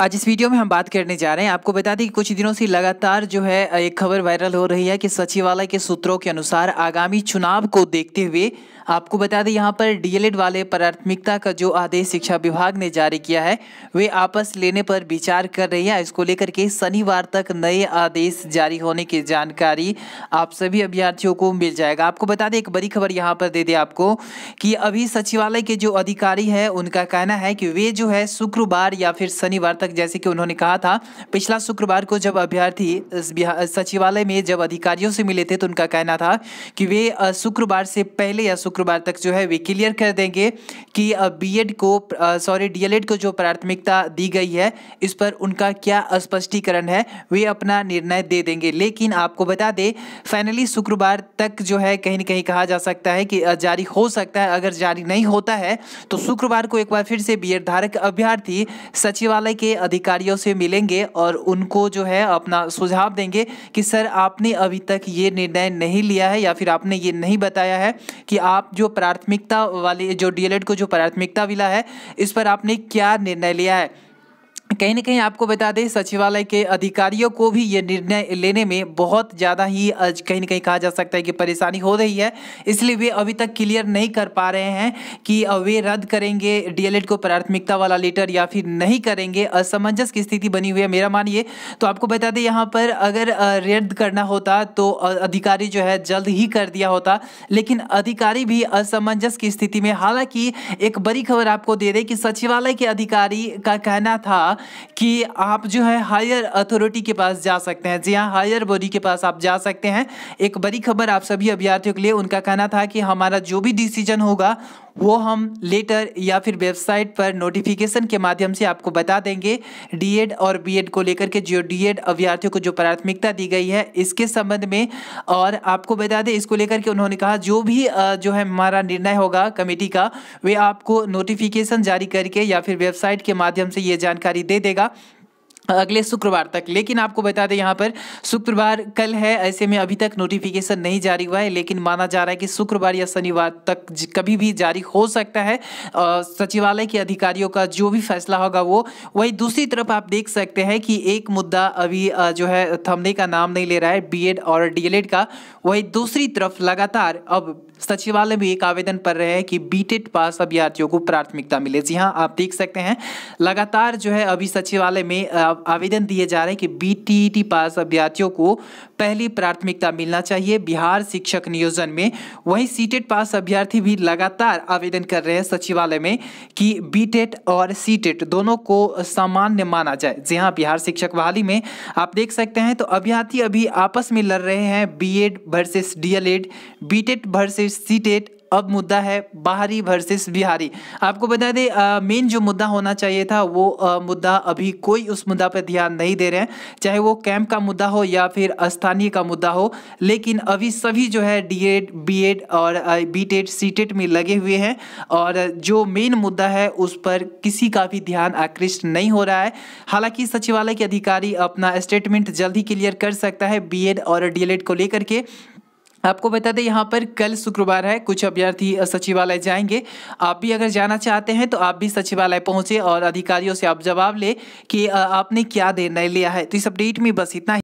आज इस वीडियो में हम बात करने जा रहे हैं आपको बता दें कि कुछ दिनों से लगातार जो है एक खबर वायरल हो रही है कि सचिवालय के सूत्रों के अनुसार आगामी चुनाव को देखते हुए आपको बता दें यहाँ पर डीएलएड वाले प्राथमिकता का जो आदेश शिक्षा विभाग ने जारी किया है वे आपस लेने पर विचार कर रही है इसको लेकर के शनिवार तक नए आदेश जारी होने की जानकारी आप सभी अभ्यर्थियों को मिल जाएगा आपको बता दें एक बड़ी खबर यहाँ पर दे दें आपको कि अभी सचिवालय के जो अधिकारी हैं उनका कहना है कि वे जो है शुक्रवार या फिर शनिवार तक जैसे कि उन्होंने कहा था पिछला शुक्रवार को जब अभ्यर्थी सचिवालय में जब अधिकारियों से मिले थे तो उनका कहना था कि वे शुक्रवार से पहले या शुक्रवार तक जो है वे क्लियर कर देंगे कि बीएड को सॉरी डीएलएड को जो प्राथमिकता दी गई है इस पर उनका क्या स्पष्टीकरण है वे अपना निर्णय दे देंगे लेकिन आपको बता दें फाइनली शुक्रवार तक जो है कहीं ना कहीं कहा जा सकता है कि जारी हो सकता है अगर जारी नहीं होता है तो शुक्रवार को एक बार फिर से बी धारक अभ्यर्थी सचिवालय के अधिकारियों से मिलेंगे और उनको जो है अपना सुझाव देंगे कि सर आपने अभी तक ये निर्णय नहीं लिया है या फिर आपने ये नहीं बताया है कि आप जो प्राथमिकता वाली जो डीएलएड को जो प्राथमिकता मिला है इस पर आपने क्या निर्णय लिया है कहीं ना कहीं आपको बता दें सचिवालय के अधिकारियों को भी ये निर्णय लेने में बहुत ज़्यादा ही कहीं ना कहीं कहा जा सकता है कि परेशानी हो रही है इसलिए वे अभी तक क्लियर नहीं कर पा रहे हैं कि वे रद्द करेंगे डीएलएड को प्राथमिकता वाला लेटर या फिर नहीं करेंगे असमंजस की स्थिति बनी हुई है मेरा मानिए तो आपको बता दें यहाँ पर अगर रद्द करना होता तो अधिकारी जो है जल्द ही कर दिया होता लेकिन अधिकारी भी असमंजस की स्थिति में हालांकि एक बड़ी खबर आपको दे दें कि सचिवालय के अधिकारी का कहना था कि आप जो है हायर अथॉरिटी के पास जा सकते हैं जी हाँ हायर बॉडी के पास आप जा सकते हैं एक बड़ी खबर आप सभी अभ्यर्थियों के लिए उनका कहना था कि हमारा जो भी डिसीजन होगा वो हम लेटर या फिर वेबसाइट पर नोटिफिकेशन के माध्यम से आपको बता देंगे डीएड और बीएड को लेकर के जो डीएड अभ्यर्थियों को जो प्राथमिकता दी गई है इसके संबंध में और आपको बता दें इसको लेकर के उन्होंने कहा जो भी जो है हमारा निर्णय होगा कमेटी का वे आपको नोटिफिकेशन जारी करके या फिर वेबसाइट के माध्यम से ये जानकारी दे देगा अगले शुक्रवार तक लेकिन आपको बता दें यहाँ पर शुक्रवार कल है ऐसे में अभी तक नोटिफिकेशन नहीं जारी हुआ है लेकिन माना जा रहा है कि शुक्रवार या शनिवार तक कभी भी जारी हो सकता है सचिवालय के अधिकारियों का जो भी फैसला होगा वो वही दूसरी तरफ आप देख सकते हैं कि एक मुद्दा अभी जो है थमने का नाम नहीं ले रहा है बी और डी का वही दूसरी तरफ लगातार अब सचिवालय भी एक आवेदन पर रहे हैं कि बी पास अभ्यर्थियों को प्राथमिकता मिले जी हाँ आप देख सकते हैं लगातार जो है अभी सचिवालय में आवेदन दिए जा रहे हैं कि बीटीईटी e पास अभ्यर्थियों को पहली प्राथमिकता मिलना चाहिए बिहार शिक्षक नियोजन में वहीं सीटेट e पास अभ्यर्थी भी लगातार आवेदन कर रहे हैं सचिवालय में कि बीटेट e और सीटेट दोनों को सामान्य माना जाए जी हाँ बिहार शिक्षक बहाली में आप देख सकते हैं तो अभ्यर्थी अभी आपस में लड़ रहे हैं BEd versus DElEd BTET versus CTET अब मुद्दा है बाहरी वर्सेस बिहारी आपको बता दें मेन जो मुद्दा होना चाहिए था वो आ, मुद्दा अभी कोई उस मुद्दा पर ध्यान नहीं दे रहे हैं चाहे वो कैंप का मुद्दा हो या फिर स्थानीय का मुद्दा हो लेकिन अभी सभी जो है डी एड बी एड और बी टेड सी टेड में लगे हुए हैं और जो मेन मुद्दा है उस पर किसी का भी ध्यान आकृष्ट नहीं हो रहा है हालांकि सचिवालय के अधिकारी अपना स्टेटमेंट जल्द ही क्लियर कर सकता है बी एड और डी एल एड को लेकर के आपको बता दें यहाँ पर कल शुक्रवार है कुछ अभ्यर्थी सचिवालय जाएंगे आप भी अगर जाना चाहते हैं तो आप भी सचिवालय पहुंचे और अधिकारियों से आप जवाब लें कि आपने क्या निर्णय लिया है तो इस अपडेट में बस इतना ही